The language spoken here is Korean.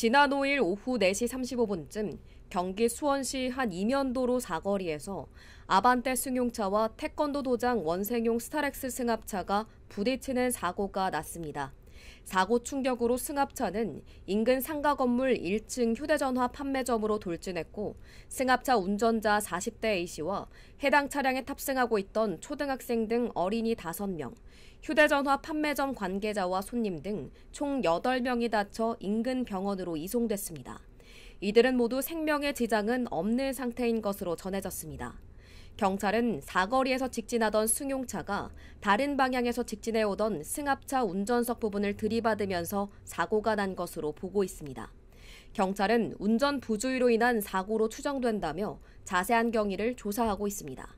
지난 5일 오후 4시 35분쯤 경기 수원시 한 이면도로 사거리에서 아반떼 승용차와 태권도 도장 원생용 스타렉스 승합차가 부딪히는 사고가 났습니다. 사고 충격으로 승합차는 인근 상가 건물 1층 휴대전화 판매점으로 돌진했고 승합차 운전자 40대 A씨와 해당 차량에 탑승하고 있던 초등학생 등 어린이 5명, 휴대전화 판매점 관계자와 손님 등 총 8명이 다쳐 인근 병원으로 이송됐습니다. 이들은 모두 생명의 지장은 없는 상태인 것으로 전해졌습니다. 경찰은 사거리에서 직진하던 승용차가 다른 방향에서 직진해 오던 승합차 운전석 부분을 들이받으면서 사고가 난 것으로 보고 있습니다. 경찰은 운전 부주의로 인한 사고로 추정된다며 자세한 경위를 조사하고 있습니다.